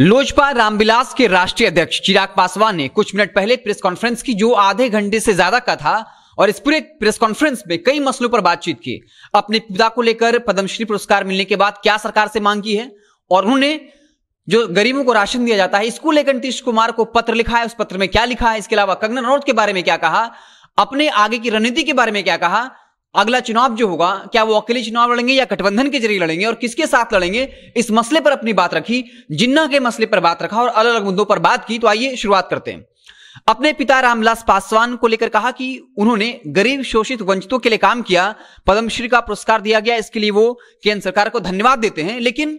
लोजपा रामविलास के राष्ट्रीय अध्यक्ष चिराग पासवान ने कुछ मिनट पहले प्रेस कॉन्फ्रेंस की जो आधे घंटे से ज्यादा का था और इस पूरे प्रेस कॉन्फ्रेंस में कई मसलों पर बातचीत की अपने पिता को लेकर पद्मश्री पुरस्कार मिलने के बाद क्या सरकार से मांग की है और उन्होंने जो गरीबों को राशन दिया जाता है इसको लेकर नीतीश कुमार को पत्र लिखा है उस पत्र में क्या लिखा है इसके अलावा कंगना रनौत के बारे में क्या कहा अपने आगे की रणनीति के बारे में क्या कहा अगला चुनाव जो होगा क्या वो अकेले चुनाव लड़ेंगे या गठबंधन के जरिए लड़ेंगे और किसके साथ लड़ेंगे इस मसले पर अपनी बात रखी जिन्ना के मसले पर बात रखा और अलग अलग मुद्दों पर बात की तो आइए शुरुआत करते हैं अपने पिता रामविलास पासवान को लेकर कहा कि उन्होंने गरीब शोषित वंचितों के लिए काम किया पद्मश्री का पुरस्कार दिया गया इसके लिए वो केंद्र सरकार को धन्यवाद देते हैं लेकिन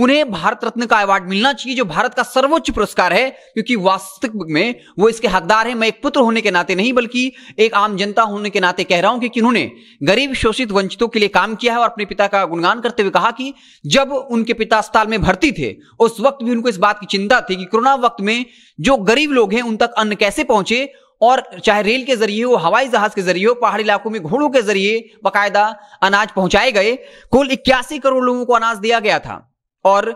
उन्हें भारत रत्न का अवार्ड मिलना चाहिए जो भारत का सर्वोच्च पुरस्कार है क्योंकि वास्तविक में वो इसके हकदार है मैं एक पुत्र होने के नाते नहीं बल्कि एक आम जनता होने के नाते कह रहा हूं कि उन्होंने गरीब शोषित वंचितों के लिए काम किया है और अपने पिता का गुणगान करते हुए कहा कि जब उनके पिता अस्पताल में भर्ती थे उस वक्त भी उनको इस बात की चिंता थी कि कोरोना वक्त में जो गरीब लोग हैं उन तक अन्न कैसे पहुंचे और चाहे रेल के जरिए हो हवाई जहाज के जरिए हो पहाड़ी इलाकों में घोड़ों के जरिए बाकायदा अनाज पहुंचाए गए कुल इक्यासी करोड़ लोगों को अनाज दिया गया था और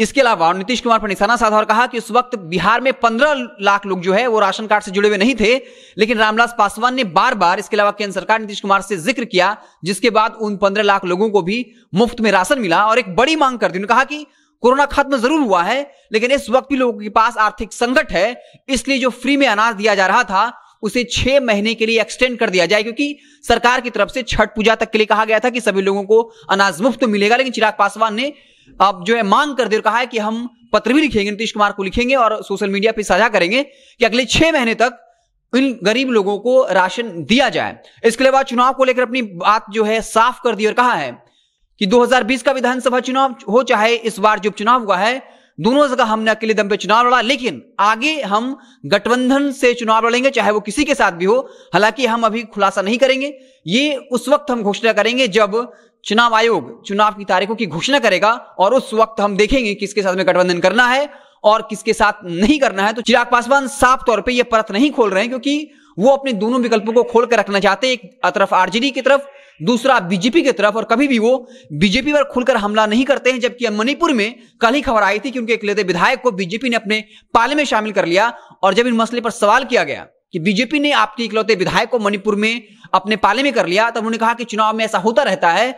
इसके अलावा नीतीश कुमार पर निशाना साधा और कहा कि उस वक्त बिहार में पंद्रह लाख लोग जो है वो राशन कार्ड से जुड़े हुए नहीं थे लेकिन रामलाल पासवान ने बार बार इसके अलावा केंद्र सरकार नीतीश कुमार से जिक्र किया जिसके बाद उन पंद्रह लाख लोगों को भी मुफ्त में राशन मिला और एक बड़ी मांग कर दी उन्होंने कहा कि कोरोना खत्म तो जरूर हुआ है लेकिन इस वक्त भी लोगों के पास आर्थिक संकट है इसलिए जो फ्री में अनाज दिया जा रहा था उसे छह महीने के लिए एक्सटेंड कर दिया जाए क्योंकि सरकार की तरफ से छठ पूजा तक के लिए कहा गया था कि सभी लोगों को अनाज मुफ्त मिलेगा लेकिन चिराग पासवान ने अब जो है मांग कर दे कहा है कि हम पत्र भी लिखेंगे नीतीश कुमार को लिखेंगे और सोशल मीडिया पे साझा करेंगे कि अगले छह महीने तक इन गरीब लोगों को राशन दिया जाए इसके अलावा चुनाव को लेकर अपनी बात जो है साफ कर दी और कहा है कि 2020 का विधानसभा चुनाव हो चाहे इस बार जो चुनाव हुआ है दोनों जगह हमने अकेले दम पे चुनाव लड़ा लेकिन आगे हम गठबंधन से चुनाव लड़ेंगे चाहे वो किसी के साथ भी हो हालांकि हम अभी खुलासा नहीं करेंगे ये उस वक्त हम घोषणा करेंगे जब चुनाव आयोग चुनाव की तारीखों की घोषणा करेगा और उस वक्त हम देखेंगे किसके साथ में गठबंधन करना है और किसके साथ नहीं करना है तो चिराग पासवान साफ तौर पर यह परत नहीं खोल रहे हैं क्योंकि वो अपने दोनों विकल्पों को खोल कर रखना चाहते एक तरफ आरजेडी की तरफ दूसरा बीजेपी की तरफ और कभी भी वो बीजेपी पर खुलकर हमला नहीं करते हैं जबकि मणिपुर में कल ही खबर आई थी कि उनके इकलौते विधायक को बीजेपी ने अपने पाले में शामिल कर लिया और जब इन मसले पर सवाल किया गया कि बीजेपी ने आपके इकलौते विधायक को मणिपुर में अपने पाले में कर लिया तब उन्होंने कहा कि चुनाव में ऐसा होता रहता है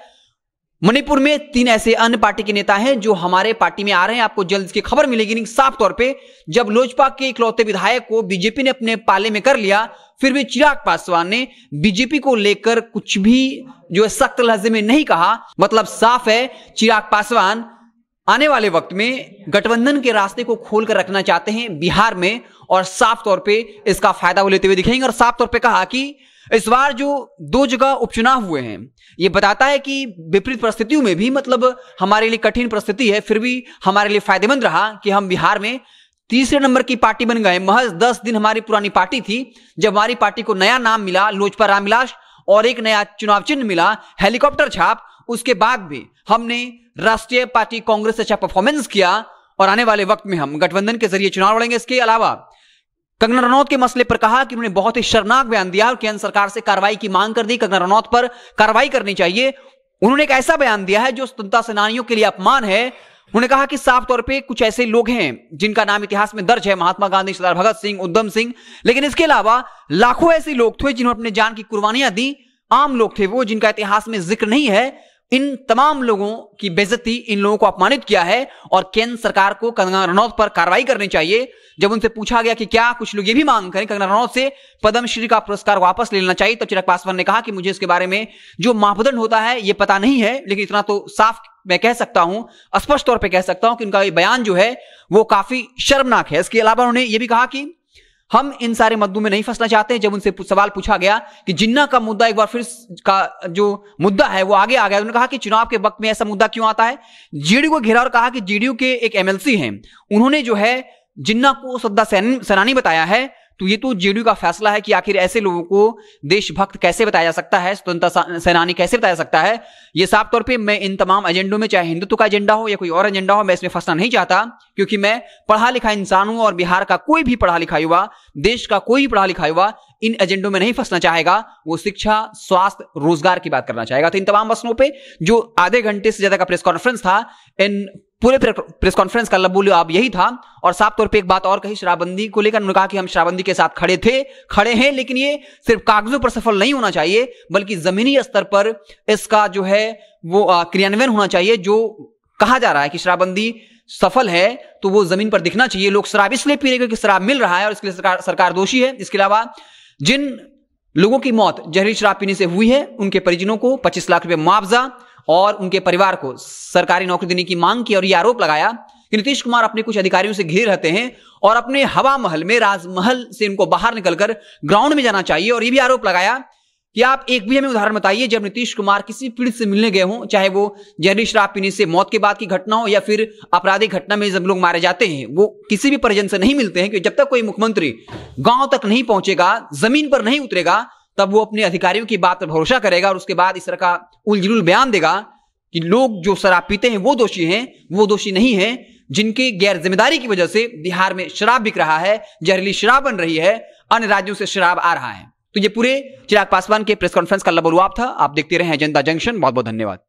मणिपुर में तीन ऐसे अन्य पार्टी के नेता हैं जो हमारे पार्टी में आ रहे हैं आपको जल्द इसकी खबर मिलेगी लेकिन साफ तौर पे जब लोजपा के इकलौते विधायक को बीजेपी ने अपने पाले में कर लिया फिर भी चिराग पासवान ने बीजेपी को लेकर कुछ भी जो है सख्त लहजे में नहीं कहा मतलब साफ है चिराग पासवान आने वाले वक्त में गठबंधन के रास्ते को खोलकर रखना चाहते हैं बिहार में और साफ तौर पे इसका फायदा वो लेते हुए दिखेंगे और साफ तौर पे कहा कि इस बार जो दो जगह उपचुनाव हुए हैं ये बताता है कि विपरीत परिस्थितियों में भी मतलब हमारे लिए कठिन परिस्थिति है फिर भी हमारे लिए फायदेमंद रहा कि हम बिहार में तीसरे नंबर की पार्टी बन गए महज दस दिन हमारी पुरानी पार्टी थी जब हमारी पार्टी को नया नाम मिला लोजपा रामविलास और एक नया चुनाव चिन्ह मिला हेलीकॉप्टर छाप उसके बाद भी हमने राष्ट्रीय पार्टी कांग्रेस से अच्छा परफॉर्मेंस किया और आने वाले वक्त में हम गठबंधन के जरिए चुनाव लड़ेंगे इसके अलावा कंगना रनौत के मसले पर कहा कि उन्होंने बहुत ही शर्मनाक बयान दिया और केंद्र सरकार से कार्रवाई की मांग कर दी कंगना रनौत पर कार्रवाई करनी चाहिए उन्होंने एक ऐसा बयान दिया है जो स्वतंत्रता सेनानियों के लिए अपमान है उन्होंने कहा कि साफ तौर पे कुछ ऐसे लोग हैं जिनका नाम इतिहास में दर्ज है महात्मा गांधी सरदार भगत सिंह उद्धम सिंह लेकिन इसके अलावा लाखों ऐसे लोग थे जिन्होंने अपने जान की कुर्बानियां दी आम लोग थे वो जिनका इतिहास में जिक्र नहीं है इन तमाम लोगों की बेजती इन लोगों को अपमानित किया है और केंद्र सरकार को कंगना रनौत पर कार्रवाई करनी चाहिए जब उनसे पूछा गया कि क्या कुछ लोग ये भी मांग करें कंगना रनौत से पद्मश्री का पुरस्कार वापस ले लेना चाहिए तो चिराग पासवान ने कहा कि मुझे इसके बारे में जो मापदंड होता है ये पता नहीं है लेकिन इतना तो साफ मैं कह सकता हूं स्पष्ट तौर पर कह सकता हूं कि उनका ये बयान जो है वो काफी शर्मनाक है इसके अलावा उन्होंने ये भी कहा कि हम इन सारे मुद्दों में नहीं फंसना चाहते जब उनसे सवाल पूछा गया कि जिन्ना का मुद्दा एक बार फिर का जो मुद्दा है वो आगे आ गया उन्होंने कहा कि चुनाव के वक्त में ऐसा मुद्दा क्यों आता है जेडीयू को घेरा और कहा कि जेडीयू के एक एमएलसी हैं उन्होंने जो है जिन्ना को सद्दा सेनानी बताया है तो ये तो जेडीयू का फैसला है कि आखिर ऐसे लोगों को देशभक्त कैसे बताया जा सकता है स्वतंत्रता सेनानी कैसे बताया सकता है ये साफ तौर पे मैं इन तमाम एजेंडों में चाहे हिंदुत्व का एजेंडा हो या कोई और एजेंडा हो मैं इसमें फंसना नहीं चाहता क्योंकि मैं पढ़ा लिखा इंसान हूं और बिहार का कोई भी पढ़ा लिखा युवा देश का कोई भी पढ़ा लिखा युवा इन एजेंडों में नहीं फंसना चाहेगा वो शिक्षा स्वास्थ्य रोजगार की बात करना चाहेगा तो इन तमाम मसलों पर जो आधे घंटे से ज्यादा का प्रेस कॉन्फ्रेंस था इन पूरे प्रेस कॉन्फ्रेंस का लबूल आप यही था और साफ तौर पे एक बात और कही शराबबंदी को लेकर उन्होंने कहा कि हम शराबबंदी के साथ खड़े थे खड़े हैं लेकिन ये सिर्फ कागजों पर सफल नहीं होना चाहिए बल्कि जमीनी स्तर पर इसका जो है वो क्रियान्वयन होना चाहिए जो कहा जा रहा है कि शराबबंदी सफल है तो वो जमीन पर दिखना चाहिए लोग शराब इसलिए पी रहे क्योंकि शराब मिल रहा है और इसके लिए सरकार सरकार दोषी है इसके अलावा जिन लोगों की मौत जहरी शराब पीने से हुई है उनके परिजनों को पच्चीस लाख रुपए मुआवजा और उनके परिवार को सरकारी नौकरी देने की मांग की और ये आरोप लगाया कि नीतीश कुमार अपने कुछ अधिकारियों से घिर रहते हैं और अपने हवा महल में राजमहल से उनको बाहर निकलकर ग्राउंड में जाना चाहिए और ये भी आरोप लगाया कि आप एक भी हमें उदाहरण बताइए जब नीतीश कुमार किसी पीड़ित से मिलने गए हों चाहे वो जहरी शराब पीने से मौत के बाद की घटना हो या फिर आपराधिक घटना में जब लोग मारे जाते हैं वो किसी भी परिजन से नहीं मिलते हैं कि जब तक कोई मुख्यमंत्री गांव तक नहीं पहुंचेगा जमीन पर नहीं उतरेगा तब वो अपने अधिकारियों की बात पर भरोसा करेगा और उसके बाद इस तरह का उलझुल बयान देगा कि लोग जो शराब पीते हैं वो दोषी हैं वो दोषी नहीं है जिनकी गैर जिम्मेदारी की वजह से बिहार में शराब बिक रहा है जहरीली शराब बन रही है अन्य राज्यों से शराब आ रहा है तो ये पूरे चिराग पासवान के प्रेस कॉन्फ्रेंस का लबरुआब था आप देखते रहे जनता जंक्शन बहुत बहुत धन्यवाद